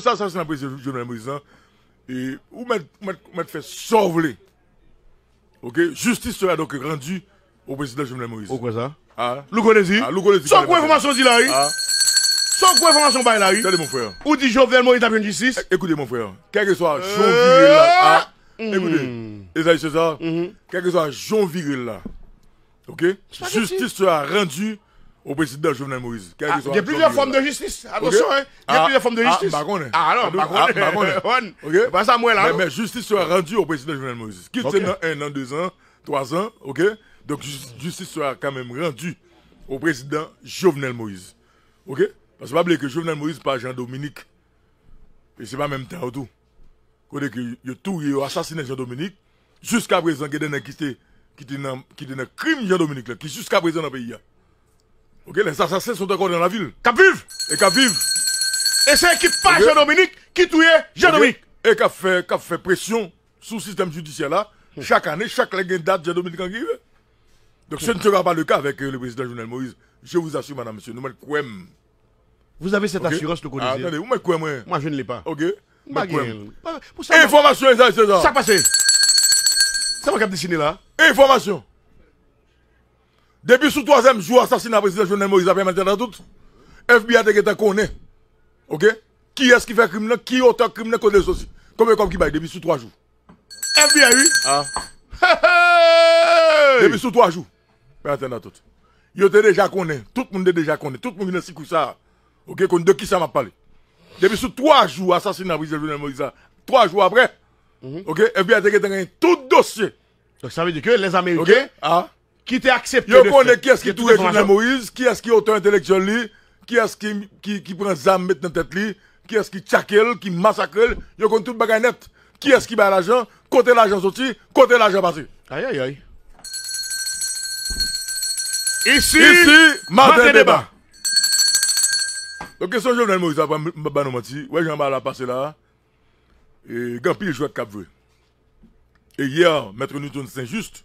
ça ça ça président nan prezident Jovenel Moïse hein. Et ou mettre fait sauver. Ok, justice sera donc rendue au président Jovenel Moïse. Pourquoi ça ah. Loukonezi. Ah, ah, Sans quoi information dit la rue Sans quoi information bail là Écoutez mon frère. Ou dit Jovenel Moïse a une justice eh, Écoutez mon frère, quel que soit euh. Jean Viril là, ah, hmm. écoutez, Esaïe César, hmm. quel que soit Jean Viril là, ok Justice sera rendue au président Jovenel Moïse. Ah, il y a plusieurs formes de justice. Attention, hein. Il y a ah, plusieurs formes de ah, justice. Bah, ah, ah Pas ça, moi, là. Mais, justice sera rendue au président Jovenel Moïse. qu'il okay. dans un an, deux ans, trois ans, ok? Donc, justice sera quand même rendue au président Jovenel Moïse. Ok? Parce que pas que Jovenel Moïse, pas Jean-Dominique. Et c'est pas même temps, tout. Quand il a tout, est assassiné Jean-Dominique. Jusqu'à présent, il y a des qui étaient qui crime Jean-Dominique, qui jusqu'à présent dans le pays. Ok, les assassins sont encore dans la ville. Cap vive Et cap vive Et c'est qui pas Jean-Dominique qui touille Jean-Dominique Et qui fait, fait, pression sur le système judiciaire là. Hmm. Chaque année, chaque date, Jean-Dominique Donc ce ne sera pas le cas avec euh, le président Jovenel Moïse. Je vous assure, madame, monsieur, nous mettons Vous avez cette assurance, le connaissez ah, Attendez, vous moi je ne l'ai pas. Ok. Bah, Information, ça, c'est ça. Ça passe. Ça va cap dessiner là. Information. Depuis sous troisième jour, assassinat président Jovenel Moïse, après maintenant tout, FBI a connaît. Ok? Qui est-ce qui fait crime Qui est auteur crime que les sociétés? Combien comme qui baille depuis sous trois jours? FBI, a Ah. Depuis sous trois jours. Maintenant tout. Ils était déjà connu. Tout le monde déjà connu. Tout le monde est ça. Ok? De qui ça m'a parlé? Depuis sous trois jours, assassinat président Jovenel Moïse, trois jours après, mhm. ok? FBI connu. tout dossier. Donc ça veut dire que les Américains. Ah. Qui t'a accepté qui est-ce qui tout Jovenel Moïse, qui est-ce qui est auteur intellectuel qui est-ce qui, qui, qui prend zam la tête qui est-ce qui tchakel, qui massacre, yo connais tout bagay Qui est-ce qui bat l'argent, côté l'argent sorti, côté l'argent passé. Aïe aïe aïe. Ici, Ici Martin, Débat. Donc, question journal Moïse, après, je nous mentir. Ouais, j'en vais la passer là. Et Gampi, joue à Cap Et hier, Maître Newton saint juste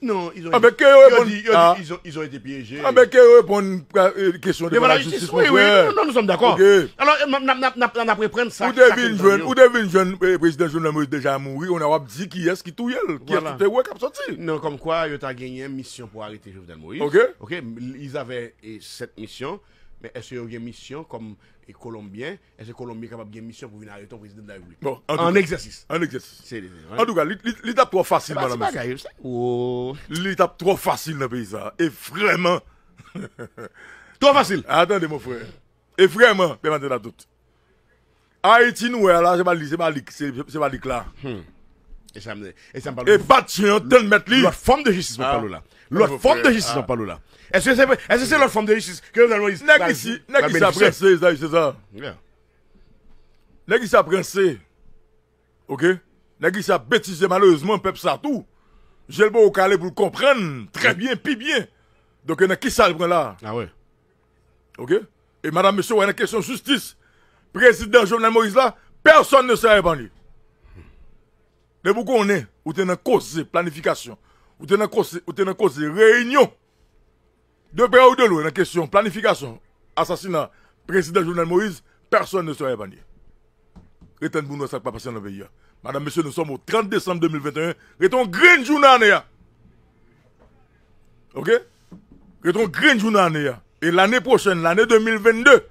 Non, ils ont, ah, été, ils, ont, ah. ils, ont, été piégés. Ah, mais à une euh, question de la justice Oui, oui, nous sommes d'accord. Alors, on euh, a prendre ça. Ou devine jeune, ou devine jeune euh, président Jovenel Moïse déjà mourir on a dit qui est-ce qui touille, qui est-ce qui est sorti. Non, comme quoi, il a gagné une mission pour arrêter Jovenel Moïse. Ok. Ok, ils avaient cette mission, mais est-ce qu'il y a une mission comme e kolombien, e se kolombien kapap gen misyon pou vin a reto prezidem da evoli. Bon, an egzatis. An egzatis. An douga, li tap tro fasil, man an mèf. E ba, se pa gaye, ou... Li tap tro fasil nan peyi sa. E frèman. Tro fasil. A, atende, mon frè. E frèman, pey mante nan tout. A, eti nouè, la, se pa lik, se pa lik la. E sa mè, e sa mpa lou. E batè, an ten met li. La fòm de jistisme, kalou ah. la. l'autre forme de justice ah. pas là. Est-ce que c'est est l'autre forme de justice que vous N'est-ce ici, ça ça après c'est ça, c'est ça. ce ça après c'est OK Nèg ça a bêtisé malheureusement peuple ça tout. J'ai le beau au calé pour comprendre très bien, puis bien. Donc il y a qui ça prend là Ah ouais. OK Et madame monsieur, il y a une question de justice. Président Jovenel Moïse là, personne ne s'est répandu. Mais vous est vous êtes dans cause, planification. Vous êtes en cause, réunion. De près ou de loin, la question planification, assassinat, président journal Moïse, personne ne sera épargné. Retenez pour nous, ça pas passer dans le pays. Hein. Madame, monsieur, nous sommes au 30 décembre 2021. Retenez green journée. Hein. Ok? Retenez green journée. Hein. Et l'année prochaine, l'année 2022.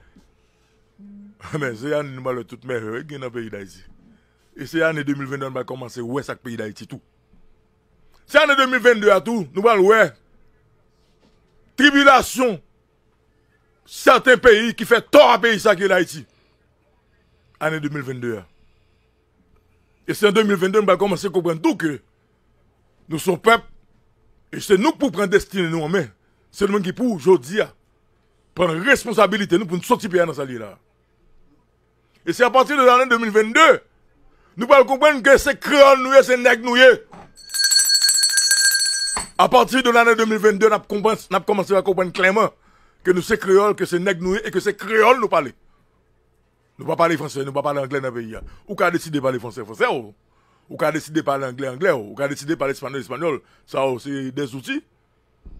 Ah, mais c'est un nous de toute merveille dans le pays d'Haïti. Et c'est l'année 2022 on va commencer ouais ce pays d'Haïti tout. C'est l'année 2022 à tout. Nous allons voir. Tribulation. Certains pays qui fait tort à pays ça qui est l'Haïti. Année 2022. Et c'est en 2022 nous allons commencer à comprendre tout que nous sommes peuple. Et c'est nous pour prendre destinée nous en main. C'est nous qui pour aujourd'hui prendre responsabilité nous pour nous sortir dans sa là. Et c'est à partir de l'année 2022 nous allons comprendre que c'est créole nous, c'est nègre nous. À partir de l'année 2022, nous avons commencé à comprendre clairement que nous sommes créoles, que c'est nègre et que c'est créole nous parler. Nous ne pas parler français, nous ne pas parler anglais dans le pays. Hein. Ou a décidé de parler français, français. Oh. Ou, ou décidé de parler anglais, anglais. Oh. Ou qu'a décidé de parler espagnol, espagnol. Ça, oh, c'est des outils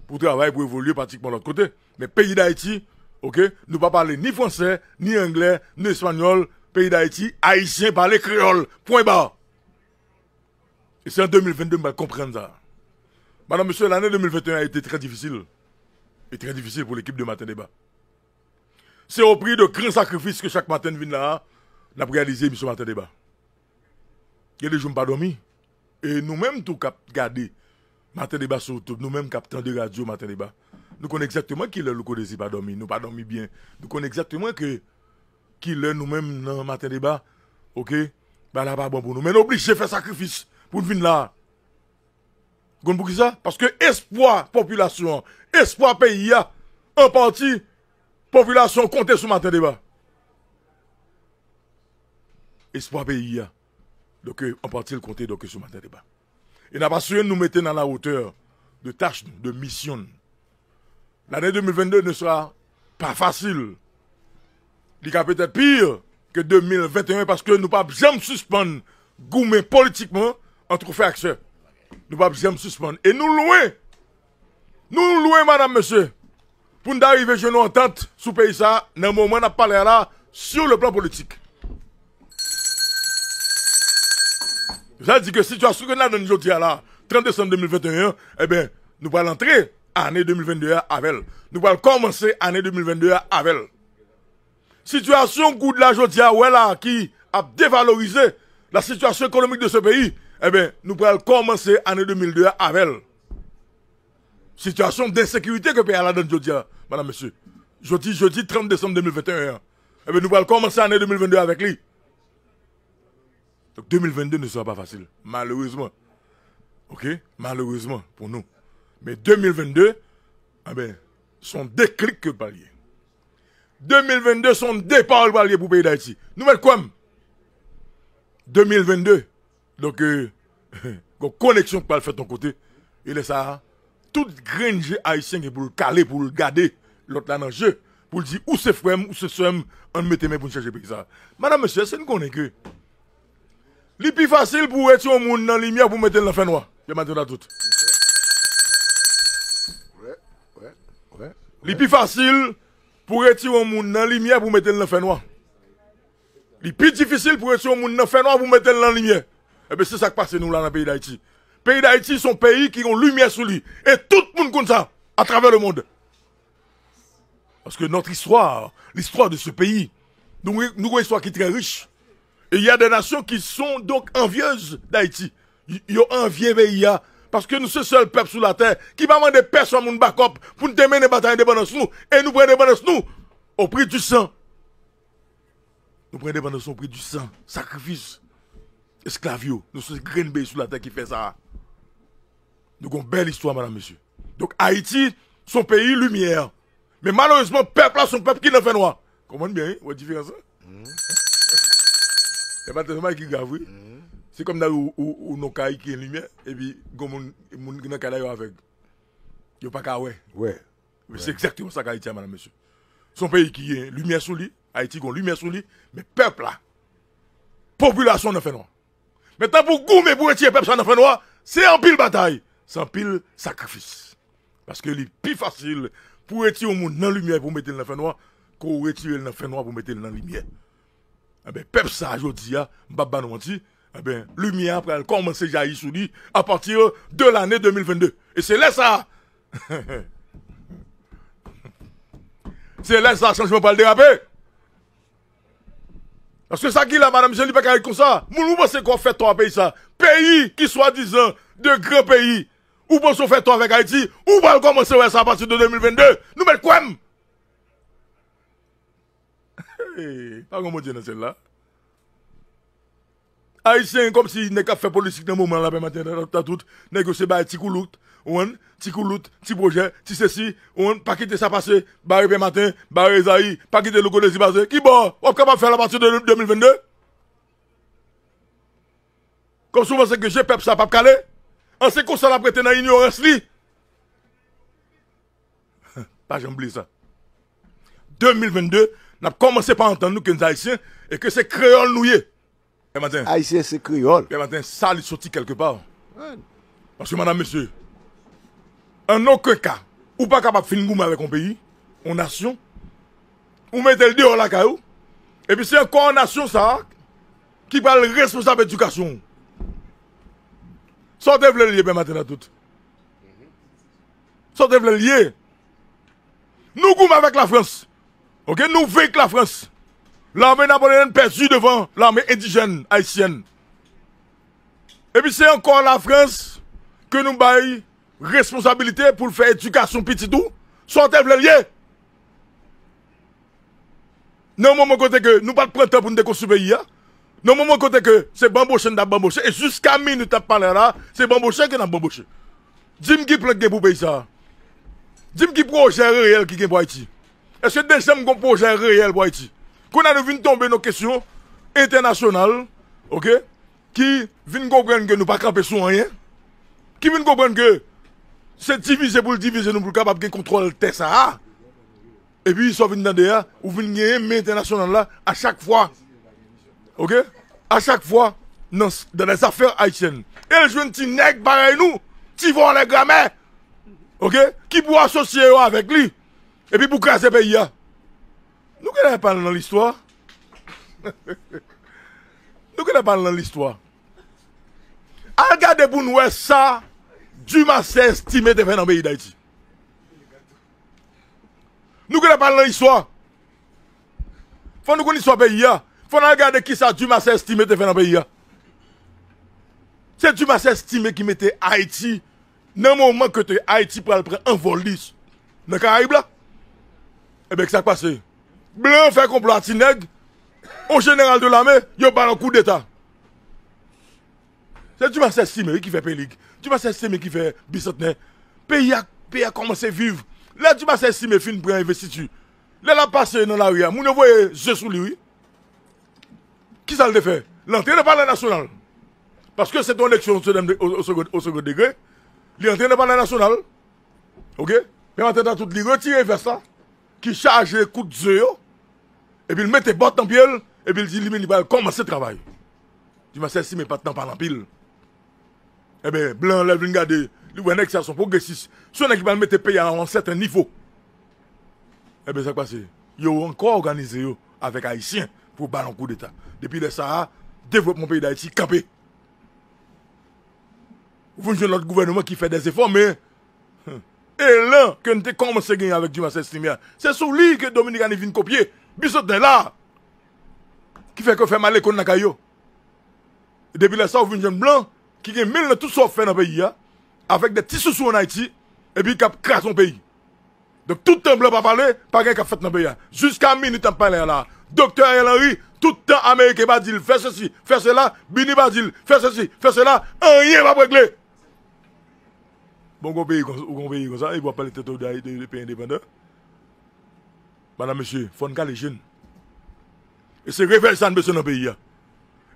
pour travailler, pour évoluer pratiquement de l'autre côté. Mais pays d'Haïti, ok, nous pas parler ni français, ni anglais, ni espagnol. Pays d'Haïti, haïtien parler créole. Point barre. Et c'est en 2022 que je comprendre ça. Madame, monsieur, l'année 2021 a été très difficile. Et très difficile pour l'équipe de Matin Débat. C'est au prix de grands sacrifices que chaque matin, vient là, n'a réalisé Monsieur Matin Débat. Il y a des jours pas dormi. Et nous-mêmes, tout cap garder Matin Débat sur nous-mêmes, capteurs de radio Matin Débat, nous connaissons exactement qui est le côté pas dormi. Nous pas dormi bien. Nous connaissons exactement que, qui est nous-mêmes dans Matin Débat. Ok? Bah, là, pas bon pour nous. Mais nous obligés de faire sacrifice pour venir là. Vous Parce que espoir population, espoir pays, en parti population sur sur matin débat. Espoir pays, donc en partie le compter donc ce matin débat. Et n'a pas su nous mettre dans la hauteur de tâches, de mission. L'année 2022 ne sera pas facile. Il y a peut-être pire que 2021 parce que nous ne pouvons pas jamais suspendre politiquement entre faire acteurs nous ne pouvons nous suspendre. Et nous loin. nous louons, madame, monsieur, pour nous arriver je nous en sous pays ça, dans le moment nous là, sur le plan politique. Ça dit que la situation que nous avons aujourd'hui là, 30 décembre 2021, eh bien, nous allons entrer année 2022 avec elle. Nous allons commencer année 2022 avec elle. Situation goût de la aujourd'hui, ouais qui a dévalorisé la situation économique de ce pays, eh bien, nous pourrons commencer l'année 2002 avec situation d'insécurité que le pays a donné aujourd'hui, hein, madame, monsieur. Jeudi, jeudi 30 décembre 2021. Hein. Eh bien, nous allons commencer l'année 2022 avec lui. Donc 2022 ne sera pas facile, malheureusement. OK Malheureusement pour nous. Mais 2022, eh bien, des déclic que balier. 2022, son départ paroles pour le pays d'Haïti. Nous mettons quoi 2022, donc, euh, connexion que tu faire de ton côté, il est ça. Tout grain haïtien qui pour le caler, pour le garder, l'autre là dans le jeu, pour le dire où c'est frère, où c'est somme, on mette mains pour chercher ça. Madame, monsieur, c'est une connaît que. Le plus facile pour être un monde dans la lumière pour mettre l'enfer noir. Je m'attends à tout. Ouais, Le plus facile pour retirer un monde dans la lumière pour mettre l'enfer noir. Le plus difficile pour retirer un monde dans lumière, noir pour mettre l'enfer lumière. Et eh bien, c'est ça qui passe nous là dans le pays d'Haïti. Pays d'Haïti, un pays qui une lumière sous lui. Et tout le monde comme ça à travers le monde. Parce que notre histoire, l'histoire de ce pays, nous, avons une histoire qui est très riche. Et il y a des nations qui sont donc envieuses d'Haïti. Ils ont envié pays parce que nous sommes le seul peuple sur la terre qui va demander personne mon backup pour nous mener la bataille d'indépendance. nous. Et nous prenons dépendance nous au prix du sang. Nous prenons dépendance au prix du sang. Sacrifice esclavio. Nous sommes les sur la terre qui fait ça. Nous avons une belle histoire, madame, monsieur. Donc Haïti, son pays lumière. Mais malheureusement, peuple là, son peuple qui ne fait noir. Comment bien, hein? vous différence hein? mm. C'est pas qui grave, mm. C'est comme là où nos cailles qui est lumière, et puis, comme mon gens avec. a pas qu'à ouais. Mais c'est exactement ça qu'Haïti a, madame, monsieur. Son pays qui est lumière sous lui, Haïti qui une lumière sous lui, mais peuple là, population ne fait noir. Maintenant, pour goûter pour retirer peuple en noir, c'est en pile bataille, c'est en pile sacrifice. Parce que c'est plus facile pour retirer le monde dans la lumière pour mettre dans noir, qu'on retirer dans la noir pour mettre dans la lumière. Eh bien, peuple ça, aujourd'hui, hein, Mbaba Nwanti, eh bien, lumière après commencer à jaillir soudi à partir de l'année 2022. Et c'est là ça. c'est là ça, changement pas le déraper. Parce que ça qui là, madame Jolie, pas comme ça. Moun, vous pensez qu'on fait toi pays ça? Pays qui soi-disant de grands pays. Ou pensez qu'on fait toi avec Haïti? Ou pas commencer à ça à partir de 2022? Nous mettons quoi? Eh, pas comment dire dans celle-là. Haïtien, comme si n'est pas faire politique dans le moment là, ben tout, négocier, bah, on, petit couloute, petit projet, petit ceci, on, pas quitter ça passer, barré bien matin, barré Zaï, pas quitter le de Zibazé. Qui bon, on capable faire la partie de 2022? Comme souvent, c'est que j'ai peuple ça, pas calé. On sait qu'on s'en a prêté dans l'ignorance, li. pas j'oublie ça. 2022, n'a commencé par entendre nous que nous haïtiens et que c'est créole nous Haïtien, c'est créole. Et matin, ça, il sorti quelque part. Parce que madame, monsieur, en aucun cas, ou pas capable de finir avec un pays, une nation, ou mettez le dehors la caillou, et puis c'est encore une nation ça, qui parle responsable d'éducation. Sortez le lier, ben, maintenant tout. Sortez le lier. Nous goûtons avec la France. Ok, nous avec la France. L'armée napoléonienne perdue devant l'armée indigène haïtienne. Et puis c'est encore la France que nous baillons responsabilité pour faire éducation petit tout, sortez le lié. Non, moment côté que nous pas de temps pour nous déconstruire pays, hein. non, moment côté que c'est bamboché, n'a bamboché, et jusqu'à minute à parler là, c'est bamboché qui n'a bamboché. Dis-moi qui plaque pour pays ça. Dis-moi qui projet réel qui est pour Haïti. Est-ce que déjà un projet réel pour Haïti? Qu'on a vu tomber nos questions internationales, ok? Qui viennent comprendre que nous pas camper sur rien. Qui viennent comprendre que c'est diviser pour le diviser, nous pour capable de contrôler ça. Hein. Et puis, ils sont venus dans des hein, ou venus gagner international là, à chaque fois. Ok? À chaque fois, dans, les affaires haïtiennes. Et le jeune petit nègre, pareil nous, qui vont les grammaires. Ok? Qui pour associer avec lui. Et puis, pour casser ce pays. Hein. Nous, ne parle pas dans l'histoire. nous, ne parle pas dans l'histoire. Regardez pour nous, ça. Jume asè stime te fè nan beyi d'Aiti. Nou kwen apal nan iswa. Fon nou kon iswa beyi ya. Fon al gade ki sa jume asè stime te fè nan beyi ya. Se jume asè stime ki mette Aiti. Nan mouman kote Aiti pral pren an vol dis. Nè ka aib la. Ebe kisak eh pase. Blè ou fè komplo ati neg. Ou general de l'ame. Yo ban an kou d'eta. Se jume asè stime ki fè pe lig. Tu vas s'estimer qui fait bicentenaire. Hein. Pays a, pays a commencé à vivre. Là, tu vas s'estimer fin pour investiture. Là, la passé dans la rue, mon hein. ne je sous lui. Qui ça le fait L'entrée par la nationale. Parce que c'est ton élection au second degré. L'entrée par la nationale. Ok Mais en tout, il retire vers ça. Qui charge les coups de zéro. Et puis il met tes bottes en pile. Et puis il dit, lui il va commencer le travail. Tu vas s'estimer pas de temps par pile. Eh bien, Blanc, là, le garder. Les a sont progressistes. Ceux qui va mettre pays à un certain niveau. Eh bien, ça passe. Ils ont encore organisé avec Haïtiens pour battre un coup d'État. Depuis le Sahara, développement pays d'Haïti, campé. Vous voyez notre gouvernement qui fait des efforts, mais. Hum, et là, que nous commencé à gagner avec Dumas Estimia, c'est sous lui que Dominique Anne vient copier. Bissot de là. Qui fait que fait mal à l'école Nakayo. Depuis le Sahara, vous jeune blanc qui gagne le tout son fait dans le pays, hein, avec des tissus sur en Haïti, et puis qui crase son pays. Donc tout le temps, blanc pas parler, pas rien qui fait dans le pays. Hein. Jusqu'à minute, on parler là. Docteur Henry, tout le temps, Américain va dire, fais ceci, fais cela, Bini va dire, fais ceci, fais cela, rien va régler. Bon, on pays, on pays comme ça, il va les de des pays indépendants. Madame, monsieur, il faut les jeunes. Et c'est réveil ça nous besoin dans le pays. Hein.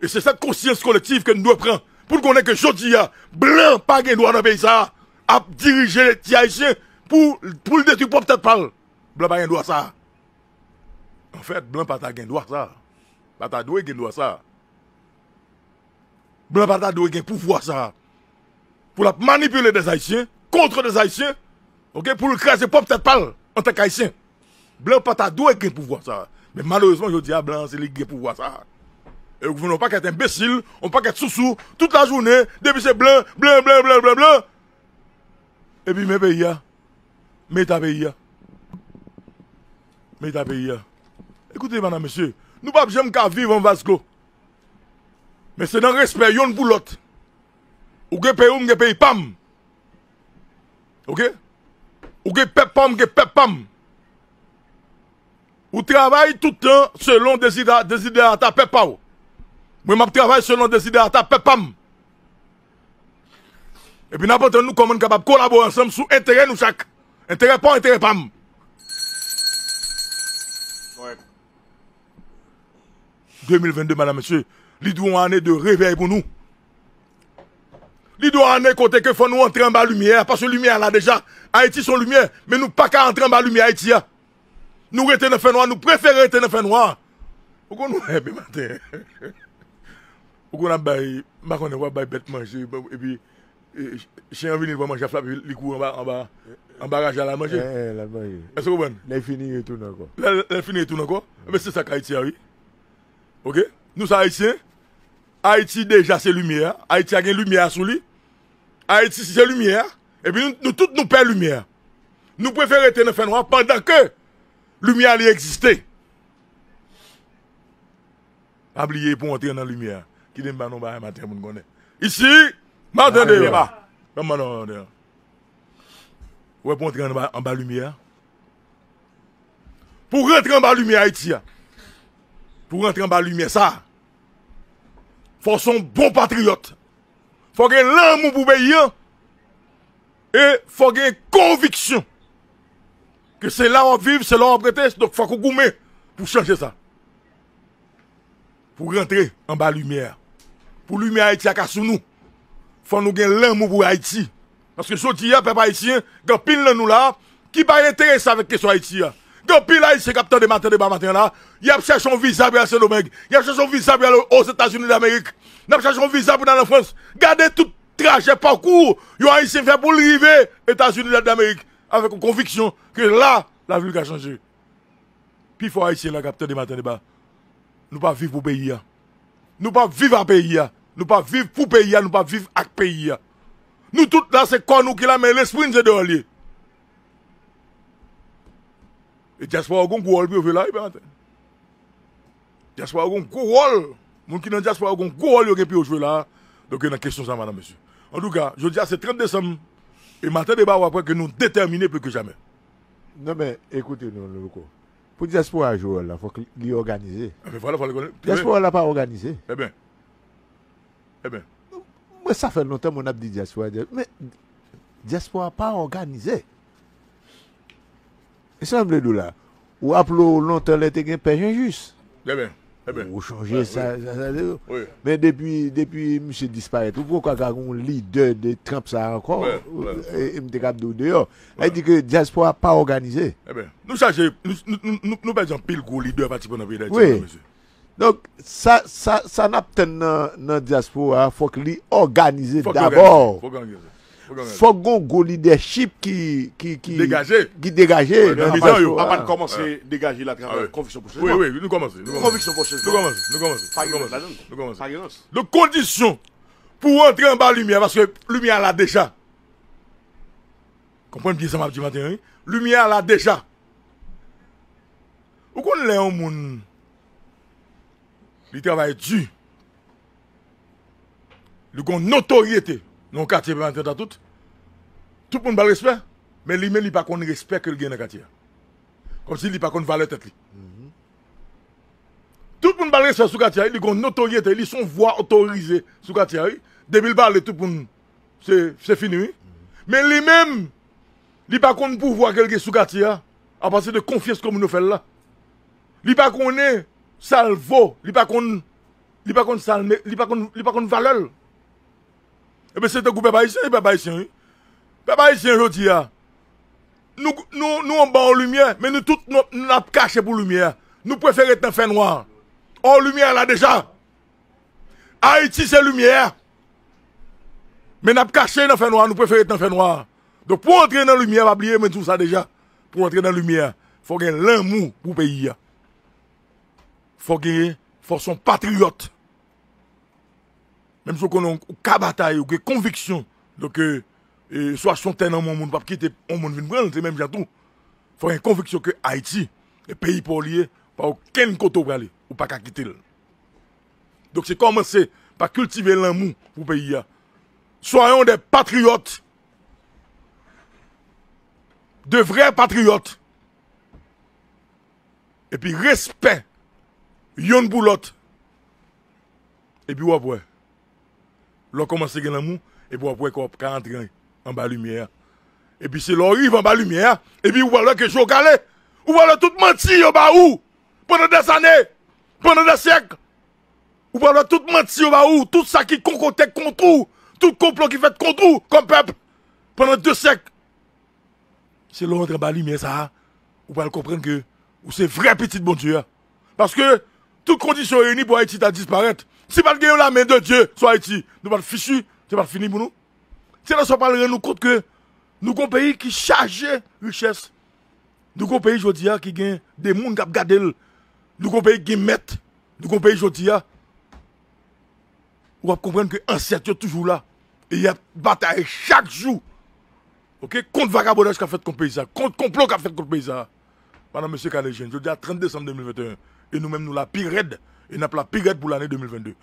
Et c'est cette conscience collective que nous devons prendre pour qu'on ait que Jodia, blanc, pas gain droit dans le ça, à diriger les Haïtiens pour, pour le détruire, pour peut-être parler. Blanc pas gain droit, ça. En fait, blanc pas gain droit, ça. Pas ta droit, gain droit, ça. Blanc pas ta droit, gain pouvoir, ça. Pour manipuler des Haïtiens, contre des Haïtiens, ok, pour le craser, pour peut-être parler, en tant qu'Haïtien. Blanc pas ta droit, gain pouvoir, ça. Mais malheureusement, je dis à blanc, c'est les gain pouvoir, ça. Vous gouvernement pas qu'être imbécile, on pas qu'être sous-sous, toute la journée, depuis c'est blanc, blanc, blanc, blanc, blanc, blanc. Et puis mes pays, mes pays, mes pays. Écoutez, madame, monsieur, nous pas besoin qu'à vivre en Vasco. Mais c'est dans le respect yon pour l'autre. Ou que pays, ou que pays, pam. Ok? Ou que pep pam, que pep pam. Ou travaille tout le temps selon des idées à ta pep moi, je travaille selon des idées à ta pam. Et puis, n'importe nous, comment nous capables de collaborer ensemble sous intérêt, nous chaque. Intérêt pas, intérêt pam. 2022, madame, monsieur, il doit année de réveil pour nous. Il doit année côté que faut nous entrer en bas lumière, parce que lumière là déjà, Haïti son lumière, mais nous pas qu'à entrer en bas lumière Haïti. Nous retenons dans le noir, nous préférons rester dans le feu noir. Pourquoi nous, matin? Ou kon ap bayi, makon e wap bayi pet manje, epi, e, chen yon vinil wap manje a flap, epi likou wap ambaraj ala manje. E, e, la manje. E se kou ben? Ne fini etou nan kon. Ne fini etou nan kon? Ebe se sak a iti awi. Ok? Nou sa iti, a iti deja se lumiye, a iti agen lumiye sou li, a iti se lumiye, epi nou tout nou pe lumiye. Nou preferete ne fenwa, padan ke lumiye li eksiste. Abliye pou ante yon nan lumiye. qui dit que je matin mon Ici, matin de là. Non, non, pour entrer en bas, de lumière. Pour rentrer en bas lumière Haïti. Ah. Pour rentrer en bas lumière ça. Faut son bon patriote. Faut gagner l'amour pour pays. Hein. Et faut ait conviction. Que c'est là où on vit, c'est là où on prête Donc faut qu'on mettez pour changer ça. Pour rentrer en bas lumière pour lumière Haïti à sous nous. Faut nous gagner l'amour pour Haïti. Parce que je dis, peuple haïtien, quand pile nous là, qui pas intéressé avec question Haïti. Quand pile haïtien, capteur de matin, de bas matin là, il a cherché un visa pour saint Domingue, il a cherché un visa pour aux États-Unis d'Amérique, il a cherché un visa pour aller en France. Gardez tout trajet, parcours, il Haïtiens, haïtien fait pour arriver aux États-Unis d'Amérique, avec une conviction que là, la ville a changé. Puis il faut haïtien, la capteur de matin, de bas. Nous pas vivre pour pays. Nous pas vivre à pays. Nous pas vivre pour pays, nous pas vivre avec pays. Nous tous là, c'est quoi nous qui l'a, mais l'esprit, de dehors. Et diaspora, on a un gros rôle, là, il Diaspora, a un gros rôle. Les gens qui dans diaspora, on a un gros rôle, ils peuvent jouer là. Donc, il y a une question, ça, madame, monsieur. En tout cas, je dis à ce 30 décembre, et matin débat après que nous déterminons plus que jamais. Non, mais écoutez-nous, nous, nous, Pour diaspora, il faut qu'il organisé. Ah, mais voilà, il faut le Diaspora, n'a pas organisé. Eh bien. Eh mwen sa fè lontè moun ap di diaspo a diaspo, mwen diaspo a pa organizè. E san mwen lè dou la, ou ap lè ou lontè lè te gen pejen jus. E ben, e ben. Ou chanje sa, sa zè ou. Mwen depi, depi mwen se disparete, ou pou kwa kwa kon lide de Trump sa ankon, e, e mwen te kap dou de yo. E di ke diaspo a pa organizè. E ben, nou chanje, nou pejen pil go lide pati pou nan vè de diaspo mwen sè. Donk, sa na pten nan diaspo, fok li organize d'abor. Fok li organize. Fok go go leadership ki... Ki degaje. Ki degaje. Apan komanse degaje la konviksyon pou chese. Ouye, ouye, nou komanse. Konviksyon pou chese. Nou komanse. Fagyo nos. Fagyo nos. Nou kondisyon pou rentre an ba lumiye, vase lumiye ala deja. Kompoen mi diye sa ma pti maten yon? Lumiye ala deja. Ou kon le an moun... Il travaille dur. Il a une notoriété dans le quartier tout. le monde a respect, mais lui-même, il n'a pas qu'on respect que le dans le quartier. Comme si il n'a pas qu'on tête. Mm-hmm. Tout le monde a respect sur le quartier, il a une notoriété, son voix autorisée sur le quartier. Depuis le tout le monde, c'est fini. Mm-hmm. Mais lui-même, il n'a pas qu'on pouvoir quelqu'un dans le quartier, à partir de confiance comme nous faisons là. Il n'a pas ça le vaut, il pas qu'on il pas qu'on il pas pas qu'on valeur. Et eh bien c'est un groupe haïtien, peuple haïtien. Peuple haïtien aujourd'hui Nous nous nous en bas en lumière, mais nous toutes nous n'a pour pour lumière. Nous préférons être en fait noir. En oh, lumière là déjà. Haïti c'est lumière. Mais nous cachés dans fait noir, nous préférons être en fait noir. Donc pour entrer dans la lumière, va oublier mais tout ça déjà. Pour entrer dans la lumière, faut gagner l'amour pour le pays. Ah faut que, faut son patriote. Même si on a bataille ou conviction, donc, eh, soit son terrain dans mon monde, pas quitter, on monde vient prendre, c'est même j'ai tout. Faut une conviction que Haïti, le pays pour lier, pas aucun côté pour aller, ou pas quitter. Donc, c'est commencer par cultiver l'amour pour le pays. Soyons des patriotes. De vrais patriotes. Et puis, respect yon pour l'autre. Et puis, après, l'on commence à gagner l'amour, et puis après, qu'on rentre en bas lumière. Et puis, c'est l'arrive en bas lumière, et puis, ou alors que je Vous ou alors tout menti au bas où, pendant des années, pendant des siècles. Vous alors tout menti au bas où, tout ça qui concotait contre vous, tout complot qui fait contre vous, comme peuple, pendant deux siècles. C'est l'autre en bas lumière, ça, Vous alors comprendre que, c'est vrai petit bon Dieu. Parce que, toutes conditions réunies pour Haïti à disparaître. Si pas gagner la main de Dieu sur Haïti, nous pas fichu, c'est pas fini pour nous. C'est là pas parle nous compte que nous avons un pays qui charge richesse. Nous avons un pays aujourd'hui qui gagne des gens qui Nous avons un pays qui mettent. Nous avons un pays aujourd'hui. Vous va comprendre que l'ancêtre est toujours là. Et il y a bataille chaque jour. OK Contre vagabondage qu'a fait contre le pays. Contre complot qu'a fait contre le pays. Madame, monsieur Kalégène, je dis à 30 décembre 2021 et nous-mêmes nous la pire et nous la pire pour l'année 2022.